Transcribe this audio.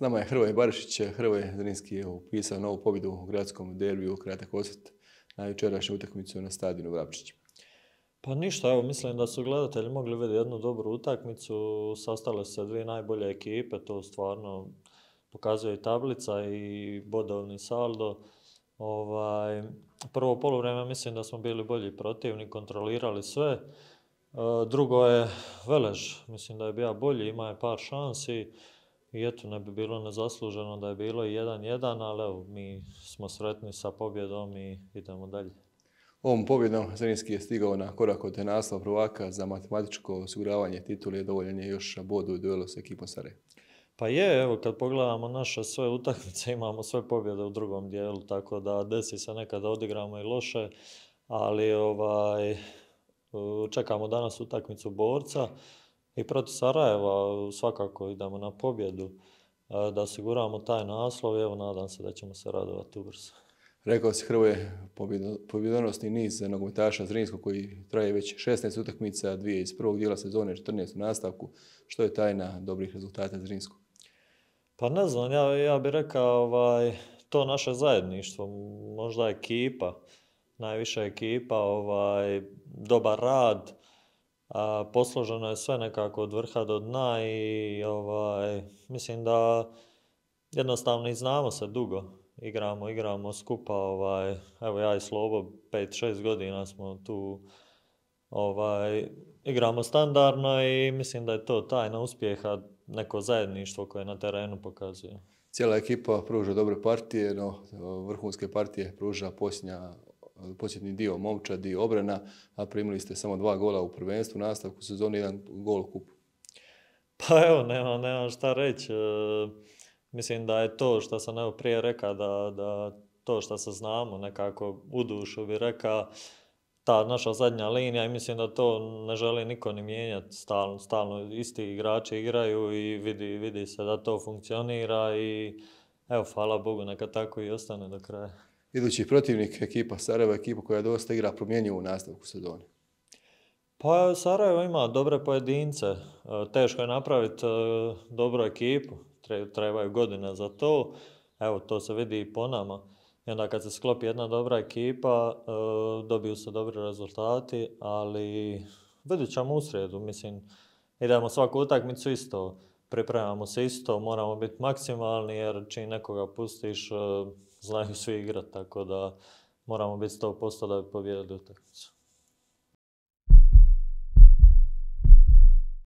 S nama je Hrvoje Barišić. Hrvoje Zrinski je upisao novu pobjedu u gradskom derbiju kratak osjet na jučerašnju utakmicu na stadionu Vrapčić. Pa ništa, evo, mislim da su gledatelji mogli vidjeti jednu dobru utakmicu, sastale se dvije najbolje ekipe, to stvarno pokazuje i tablica i bodovni saldo. Ovaj, prvo polovreme mislim da smo bili bolji protivni, kontrolirali sve. E, drugo je Velež, mislim da je bio bolji, ima je par šansi. I eto, ne bi bilo nezasluženo da je bilo 1-1, ali evo, mi smo sretni sa pobjedom i idemo dalje. Ovom pobjedom Zrinski je stigao na korak od naslov prvaka za matematičko osiguravanje titule, i je još bodu u duelu s ekipom Sare. Pa je, evo kad pogledamo naše sve utakmice, imamo sve pobjede u drugom dijelu, tako da desi se nekada odigramo i loše, ali ovaj, čekamo danas utakmicu borca i protiv Sarajeva svakako idemo na pobjedu, e, da osiguramo taj naslov i evo nadam se da ćemo se radovati ubrzo. Rekao si Hrvoje, pobjedonosni niz nogometaša Zrinskog koji traje već 16 utakmica, dvije iz prvog dijela sezone, 14 u nastavku. Što je tajna dobrih rezultata Zrinskog? Pa ne znam, ja, ja bih rekao ovaj, to naše zajedništvo, možda ekipa, najviša ekipa, ovaj, dobar rad, a, posloženo je sve nekako od vrha do dna i ovaj, mislim da jednostavno i znamo se dugo. Igramo, igramo skupa, ovaj, evo ja i Slobo 5-6 godina smo tu ovaj, igramo standardno i mislim da je to tajna uspjeha, neko zajedništvo koje na terenu pokazuje. Cijela ekipa pruža dobre partije, no vrhunske partije pruža Posnja. Posljednji dio momčadi, dio obrana, a primili ste samo dva gola u prvenstvu, nastavku sezoni jedan gol kup. Pa evo, nema šta reći. E, mislim da je to što sam evo prije rekao, da, da to što se znamo nekako u dušu bi rekao, ta naša zadnja linija i mislim da to ne želi niko ni mijenjati. Stalno, stalno isti igrači igraju i vidi, vidi se da to funkcionira i evo, hvala Bogu, neka tako i ostane do kraja idući protivnik ekipa Sarajeva, ekipa koja dosta igra promjenjivu u nastavku sezone? Pa Sarajevo ima dobre pojedince, e, teško je napraviti e, dobru ekipu, trebaju godine za to, evo to se vidi i po nama. I onda kad se sklopi jedna dobra ekipa, e, dobiju se dobri rezultati, ali vidit ćemo u sredu, mislim, idemo svaku utakmicu isto pripremamo se isto, moramo biti maksimalni jer čim nekoga pustiš, e, znaju svi igrati, tako da moramo biti 100% da bi pobijedili utakmicu.